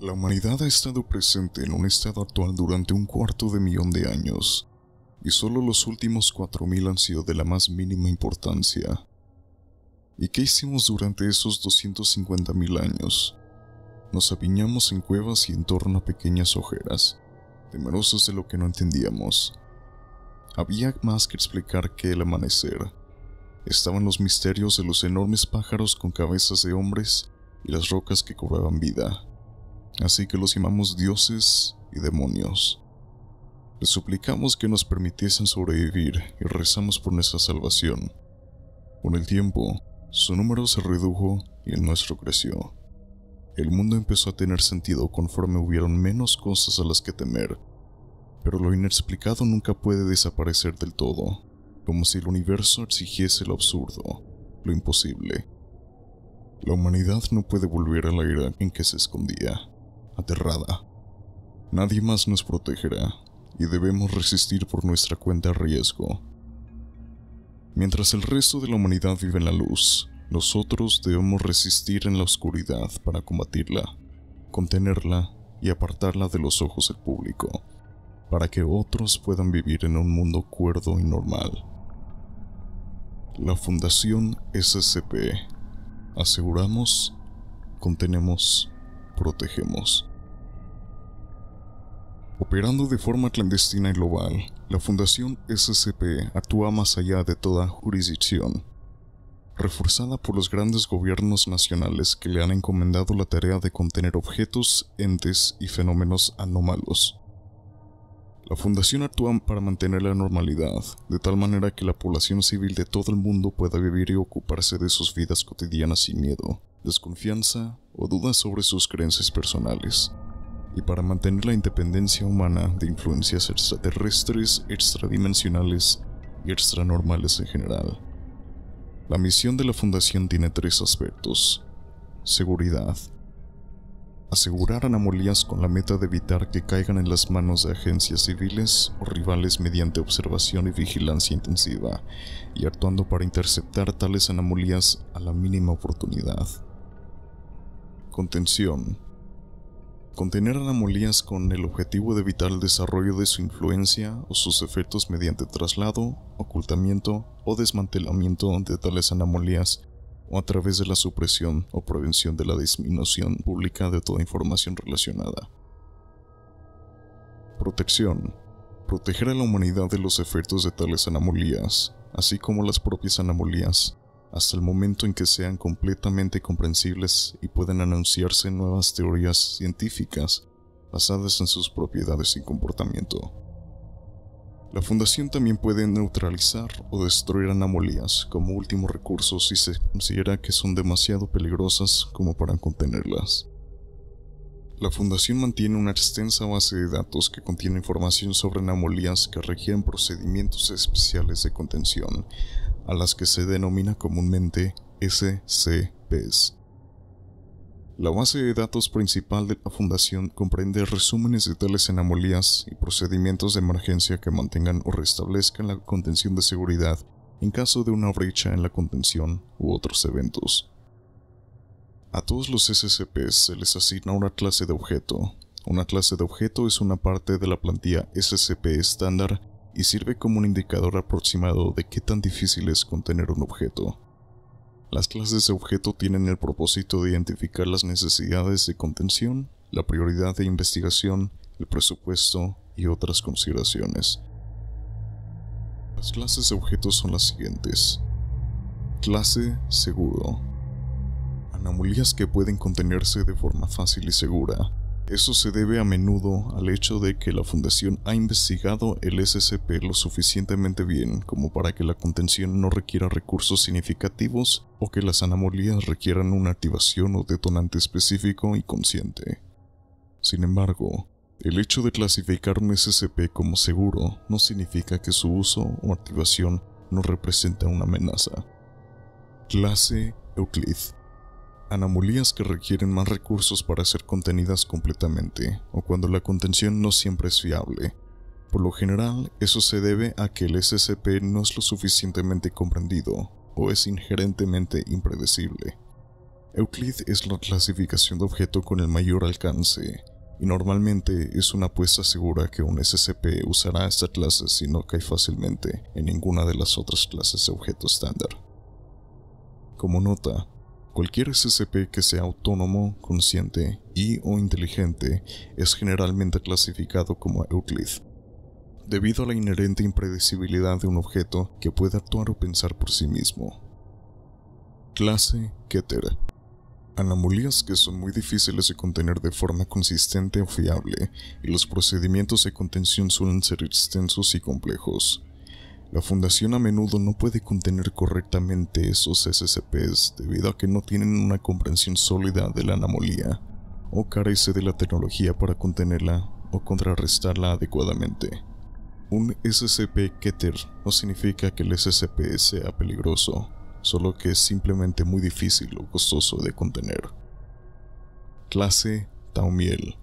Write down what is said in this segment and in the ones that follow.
La humanidad ha estado presente en un estado actual durante un cuarto de millón de años, y solo los últimos cuatro 4.000 han sido de la más mínima importancia. ¿Y qué hicimos durante esos 250.000 años? Nos apiñamos en cuevas y en torno a pequeñas ojeras, temerosos de lo que no entendíamos. Había más que explicar que el amanecer. Estaban los misterios de los enormes pájaros con cabezas de hombres y las rocas que cobraban vida así que los llamamos dioses y demonios. Les suplicamos que nos permitiesen sobrevivir y rezamos por nuestra salvación. Con el tiempo, su número se redujo y el nuestro creció. El mundo empezó a tener sentido conforme hubieron menos cosas a las que temer, pero lo inexplicado nunca puede desaparecer del todo, como si el universo exigiese lo absurdo, lo imposible. La humanidad no puede volver a la era en que se escondía aterrada. Nadie más nos protegerá y debemos resistir por nuestra cuenta riesgo. Mientras el resto de la humanidad vive en la luz, nosotros debemos resistir en la oscuridad para combatirla, contenerla y apartarla de los ojos del público, para que otros puedan vivir en un mundo cuerdo y normal. La Fundación SCP. Aseguramos, contenemos, protegemos. Operando de forma clandestina y global, la Fundación SCP actúa más allá de toda jurisdicción, reforzada por los grandes gobiernos nacionales que le han encomendado la tarea de contener objetos, entes y fenómenos anómalos. La Fundación actúa para mantener la normalidad, de tal manera que la población civil de todo el mundo pueda vivir y ocuparse de sus vidas cotidianas sin miedo, desconfianza o dudas sobre sus creencias personales y para mantener la independencia humana de influencias extraterrestres, extradimensionales y extranormales en general. La misión de la Fundación tiene tres aspectos. Seguridad. Asegurar anomalías con la meta de evitar que caigan en las manos de agencias civiles o rivales mediante observación y vigilancia intensiva, y actuando para interceptar tales anomalías a la mínima oportunidad. Contención contener anomalías con el objetivo de evitar el desarrollo de su influencia o sus efectos mediante traslado, ocultamiento o desmantelamiento de tales anomalías o a través de la supresión o prevención de la disminución pública de toda información relacionada. Protección. Proteger a la humanidad de los efectos de tales anomalías, así como las propias anomalías, hasta el momento en que sean completamente comprensibles y puedan anunciarse nuevas teorías científicas basadas en sus propiedades y comportamiento. La fundación también puede neutralizar o destruir anomalías como último recurso si se considera que son demasiado peligrosas como para contenerlas. La fundación mantiene una extensa base de datos que contiene información sobre anomalías que requieren procedimientos especiales de contención, a las que se denomina comúnmente SCPs. La base de datos principal de la Fundación comprende resúmenes de tales anomalías y procedimientos de emergencia que mantengan o restablezcan la contención de seguridad en caso de una brecha en la contención u otros eventos. A todos los SCPs se les asigna una clase de objeto. Una clase de objeto es una parte de la plantilla SCP estándar y sirve como un indicador aproximado de qué tan difícil es contener un objeto. Las clases de objeto tienen el propósito de identificar las necesidades de contención, la prioridad de investigación, el presupuesto y otras consideraciones. Las clases de objeto son las siguientes. Clase seguro. Anomalías que pueden contenerse de forma fácil y segura, eso se debe a menudo al hecho de que la Fundación ha investigado el SCP lo suficientemente bien como para que la contención no requiera recursos significativos o que las anomalías requieran una activación o detonante específico y consciente. Sin embargo, el hecho de clasificar un SCP como seguro no significa que su uso o activación no representa una amenaza. Clase Euclid anomalías que requieren más recursos para ser contenidas completamente, o cuando la contención no siempre es fiable. Por lo general, eso se debe a que el SCP no es lo suficientemente comprendido, o es inherentemente impredecible. Euclid es la clasificación de objeto con el mayor alcance, y normalmente es una apuesta segura que un SCP usará esta clase si no cae fácilmente en ninguna de las otras clases de objeto estándar. Como nota, Cualquier SCP que sea autónomo, consciente y o inteligente es generalmente clasificado como Euclid. Debido a la inherente impredecibilidad de un objeto que puede actuar o pensar por sí mismo. Clase Keter anomalías que son muy difíciles de contener de forma consistente o fiable, y los procedimientos de contención suelen ser extensos y complejos. La fundación a menudo no puede contener correctamente esos SCPs debido a que no tienen una comprensión sólida de la anomalía o carece de la tecnología para contenerla o contrarrestarla adecuadamente. Un SCP Keter no significa que el SCP sea peligroso, solo que es simplemente muy difícil o costoso de contener. Clase Taumiel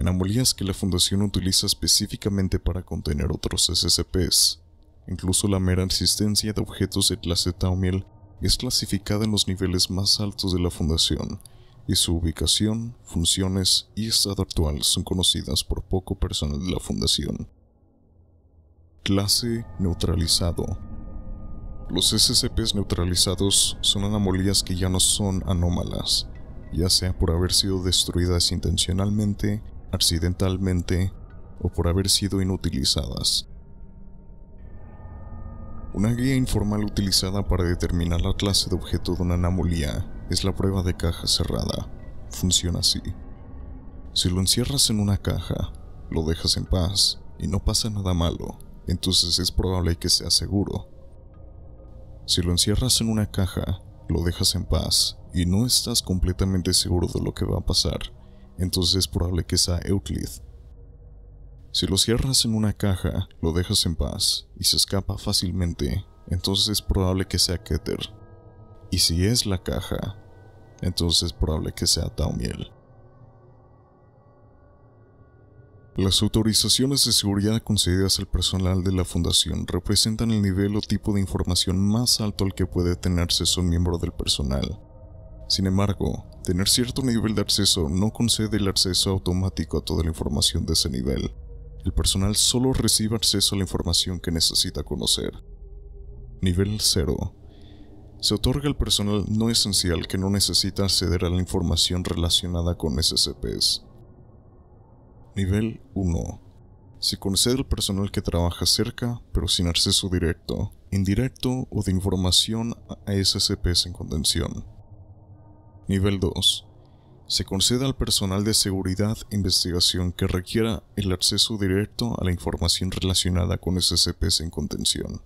anomalías que la Fundación utiliza específicamente para contener otros SCPs. Incluso la mera existencia de objetos de clase Taumiel es clasificada en los niveles más altos de la Fundación, y su ubicación, funciones y estado actual son conocidas por poco personal de la Fundación. Clase Neutralizado Los SCPs neutralizados son anomalías que ya no son anómalas, ya sea por haber sido destruidas intencionalmente, accidentalmente o por haber sido inutilizadas. Una guía informal utilizada para determinar la clase de objeto de una anomalía es la prueba de caja cerrada. Funciona así. Si lo encierras en una caja, lo dejas en paz y no pasa nada malo, entonces es probable que sea seguro. Si lo encierras en una caja, lo dejas en paz y no estás completamente seguro de lo que va a pasar, entonces es probable que sea Euclid si lo cierras en una caja, lo dejas en paz y se escapa fácilmente, entonces es probable que sea Keter. Y si es la caja, entonces es probable que sea Taumiel. Las autorizaciones de seguridad concedidas al personal de la fundación representan el nivel o tipo de información más alto al que puede tenerse un miembro del personal. Sin embargo, tener cierto nivel de acceso no concede el acceso automático a toda la información de ese nivel el personal solo recibe acceso a la información que necesita conocer. Nivel 0. Se otorga al personal no esencial que no necesita acceder a la información relacionada con SCPs. Nivel 1. Se concede al personal que trabaja cerca, pero sin acceso directo, indirecto o de información a SCPs en contención. Nivel 2 se conceda al personal de seguridad e investigación que requiera el acceso directo a la información relacionada con SCPs en contención.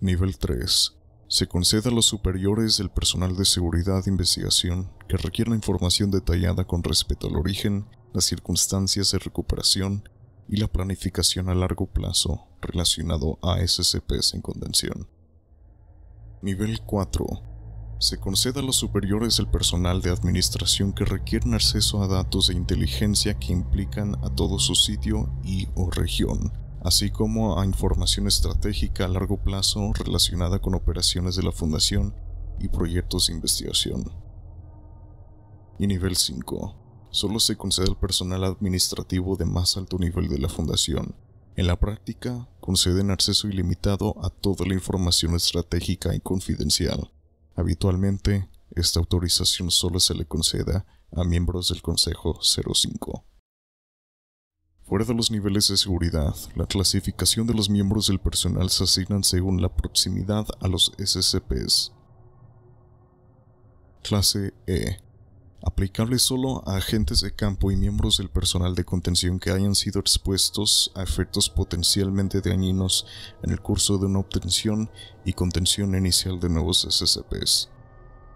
Nivel 3. Se conceda a los superiores del personal de seguridad e investigación que requiera información detallada con respecto al origen, las circunstancias de recuperación y la planificación a largo plazo relacionado a SCPs en contención. Nivel 4 se concede a los superiores el personal de administración que requieren acceso a datos de inteligencia que implican a todo su sitio y o región, así como a información estratégica a largo plazo relacionada con operaciones de la Fundación y proyectos de investigación. Y nivel 5. Solo se concede al personal administrativo de más alto nivel de la Fundación, en la práctica, conceden acceso ilimitado a toda la información estratégica y confidencial, Habitualmente, esta autorización solo se le conceda a miembros del Consejo 05. Fuera de los niveles de seguridad, la clasificación de los miembros del personal se asignan según la proximidad a los SCPs. Clase E aplicable solo a agentes de campo y miembros del personal de contención que hayan sido expuestos a efectos potencialmente dañinos en el curso de una obtención y contención inicial de nuevos SCPs.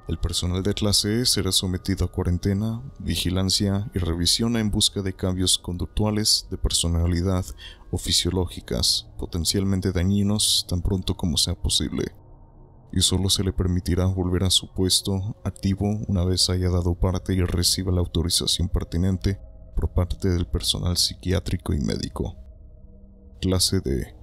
El personal de clase E será sometido a cuarentena, vigilancia y revisión en busca de cambios conductuales, de personalidad o fisiológicas potencialmente dañinos tan pronto como sea posible y solo se le permitirá volver a su puesto activo una vez haya dado parte y reciba la autorización pertinente por parte del personal psiquiátrico y médico. Clase D.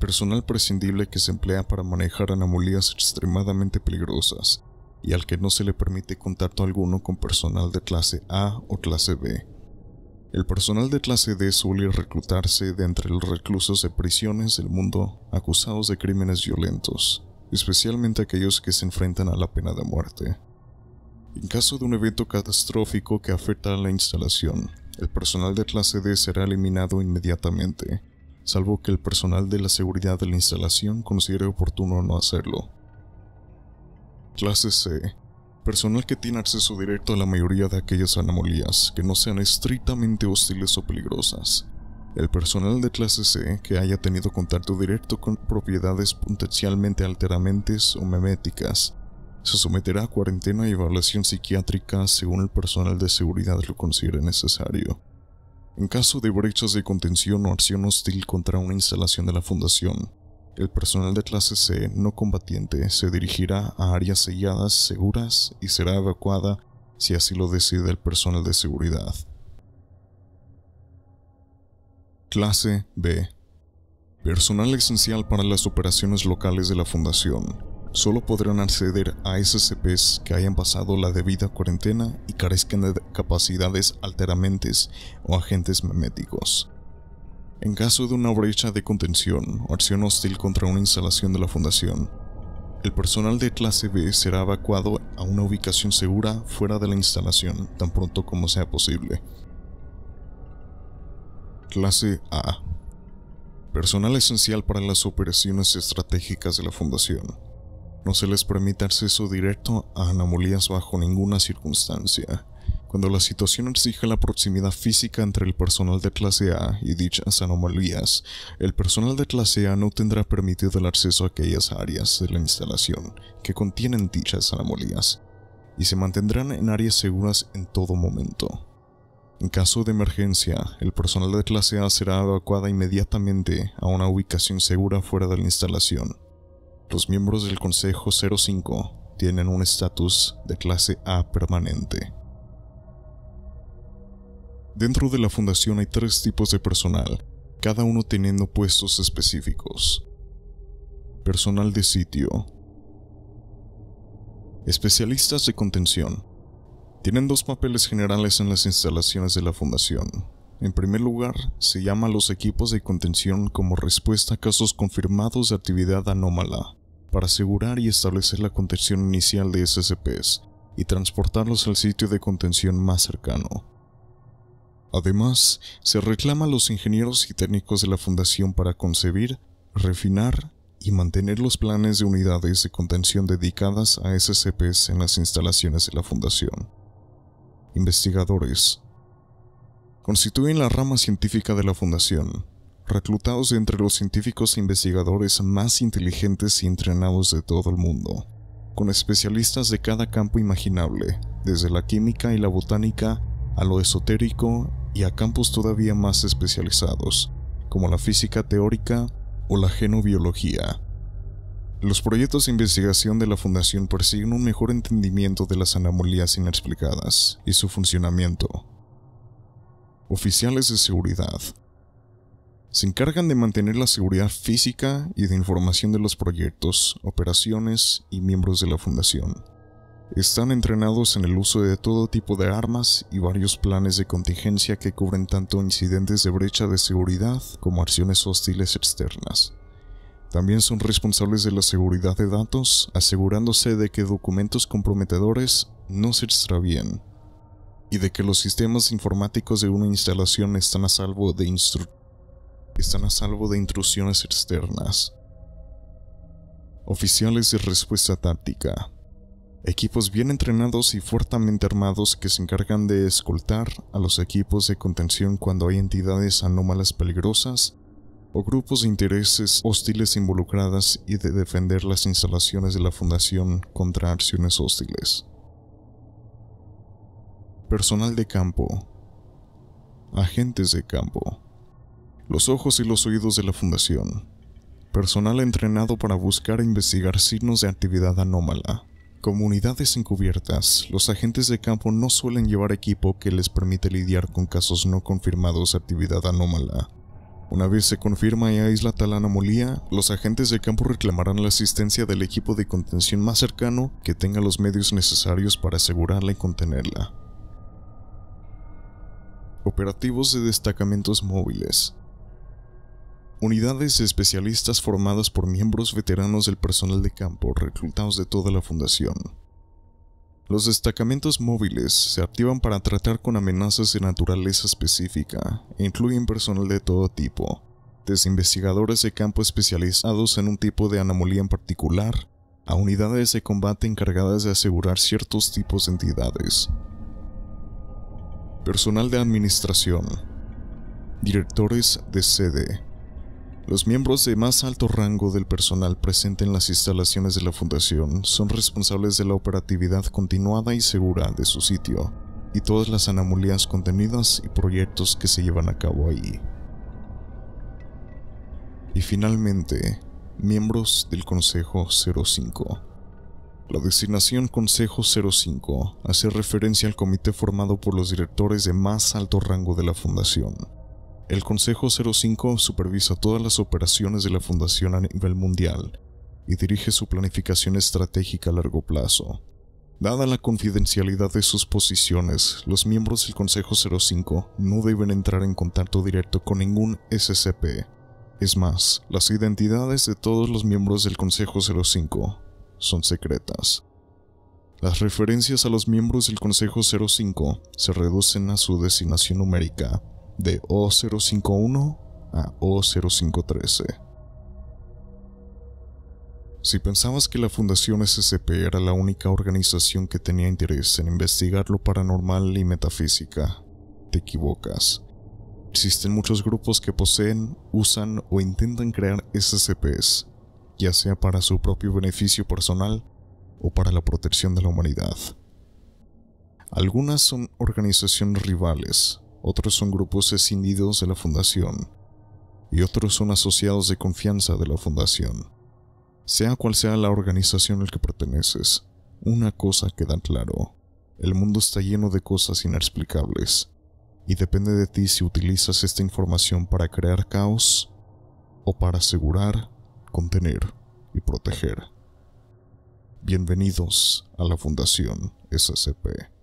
Personal prescindible que se emplea para manejar anomalías extremadamente peligrosas y al que no se le permite contacto alguno con personal de clase A o clase B. El personal de clase D suele reclutarse de entre los reclusos de prisiones del mundo acusados de crímenes violentos, especialmente aquellos que se enfrentan a la pena de muerte. En caso de un evento catastrófico que afecta a la instalación, el personal de clase D será eliminado inmediatamente, salvo que el personal de la seguridad de la instalación considere oportuno no hacerlo. Clase C. Personal que tiene acceso directo a la mayoría de aquellas anomalías que no sean estrictamente hostiles o peligrosas, el personal de clase C que haya tenido contacto directo con propiedades potencialmente alteramentes o meméticas se someterá a cuarentena y evaluación psiquiátrica según el personal de seguridad lo considere necesario. En caso de brechas de contención o acción hostil contra una instalación de la Fundación, el personal de clase C no combatiente se dirigirá a áreas selladas seguras y será evacuada si así lo decide el personal de seguridad. Clase B. Personal esencial para las operaciones locales de la Fundación. Solo podrán acceder a SCPs que hayan pasado la debida cuarentena y carezcan de capacidades alteramentes o agentes meméticos. En caso de una brecha de contención o acción hostil contra una instalación de la Fundación, el personal de clase B será evacuado a una ubicación segura fuera de la instalación tan pronto como sea posible. Clase A. Personal esencial para las operaciones estratégicas de la Fundación. No se les permite acceso directo a anomalías bajo ninguna circunstancia. Cuando la situación exija la proximidad física entre el personal de clase A y dichas anomalías, el personal de clase A no tendrá permitido el acceso a aquellas áreas de la instalación que contienen dichas anomalías, y se mantendrán en áreas seguras en todo momento. En caso de emergencia, el personal de clase A será evacuada inmediatamente a una ubicación segura fuera de la instalación. Los miembros del Consejo 05 tienen un estatus de clase A permanente. Dentro de la fundación hay tres tipos de personal, cada uno teniendo puestos específicos. Personal de sitio. Especialistas de contención, tienen dos papeles generales en las instalaciones de la fundación. En primer lugar, se llama a los equipos de contención como respuesta a casos confirmados de actividad anómala, para asegurar y establecer la contención inicial de SCPs y transportarlos al sitio de contención más cercano. Además, se reclama a los ingenieros y técnicos de la Fundación para concebir, refinar y mantener los planes de unidades de contención dedicadas a SCPs en las instalaciones de la Fundación investigadores, constituyen la rama científica de la Fundación, reclutados entre los científicos e investigadores más inteligentes y entrenados de todo el mundo, con especialistas de cada campo imaginable, desde la química y la botánica a lo esotérico y a campos todavía más especializados, como la física teórica o la genobiología. Los proyectos de investigación de la Fundación persiguen un mejor entendimiento de las anomalías inexplicadas y su funcionamiento. Oficiales de seguridad se encargan de mantener la seguridad física y de información de los proyectos, operaciones y miembros de la Fundación. Están entrenados en el uso de todo tipo de armas y varios planes de contingencia que cubren tanto incidentes de brecha de seguridad como acciones hostiles externas. También son responsables de la seguridad de datos, asegurándose de que documentos comprometedores no se extravíen y de que los sistemas informáticos de una instalación están a salvo de, están a salvo de intrusiones externas. Oficiales de respuesta táctica. Equipos bien entrenados y fuertemente armados que se encargan de escoltar a los equipos de contención cuando hay entidades anómalas peligrosas o grupos de intereses hostiles involucradas y de defender las instalaciones de la Fundación contra acciones hostiles. Personal de campo. Agentes de campo. Los ojos y los oídos de la Fundación. Personal entrenado para buscar e investigar signos de actividad anómala. Comunidades encubiertas. Los agentes de campo no suelen llevar equipo que les permite lidiar con casos no confirmados de actividad anómala una vez se confirma y aísla Talana anomalía, los agentes de campo reclamarán la asistencia del equipo de contención más cercano que tenga los medios necesarios para asegurarla y contenerla. Operativos de destacamentos móviles. Unidades especialistas formadas por miembros veteranos del personal de campo reclutados de toda la fundación los destacamentos móviles se activan para tratar con amenazas de naturaleza específica e incluyen personal de todo tipo, desde investigadores de campo especializados en un tipo de anomalía en particular, a unidades de combate encargadas de asegurar ciertos tipos de entidades. Personal de administración, directores de sede, los miembros de más alto rango del personal presente en las instalaciones de la Fundación son responsables de la operatividad continuada y segura de su sitio y todas las anomalías contenidas y proyectos que se llevan a cabo ahí. Y finalmente, miembros del Consejo 05. La designación Consejo 05 hace referencia al comité formado por los directores de más alto rango de la Fundación, el Consejo 05 supervisa todas las operaciones de la Fundación a nivel mundial y dirige su planificación estratégica a largo plazo. Dada la confidencialidad de sus posiciones, los miembros del Consejo 05 no deben entrar en contacto directo con ningún SCP. Es más, las identidades de todos los miembros del Consejo 05 son secretas. Las referencias a los miembros del Consejo 05 se reducen a su designación numérica de O051 a O0513. Si pensabas que la Fundación SCP era la única organización que tenía interés en investigar lo paranormal y metafísica, te equivocas. Existen muchos grupos que poseen, usan o intentan crear SCPs, ya sea para su propio beneficio personal o para la protección de la humanidad. Algunas son organizaciones rivales, otros son grupos escindidos de la fundación, y otros son asociados de confianza de la fundación. Sea cual sea la organización al que perteneces, una cosa queda claro, el mundo está lleno de cosas inexplicables, y depende de ti si utilizas esta información para crear caos o para asegurar, contener y proteger. Bienvenidos a la Fundación SCP.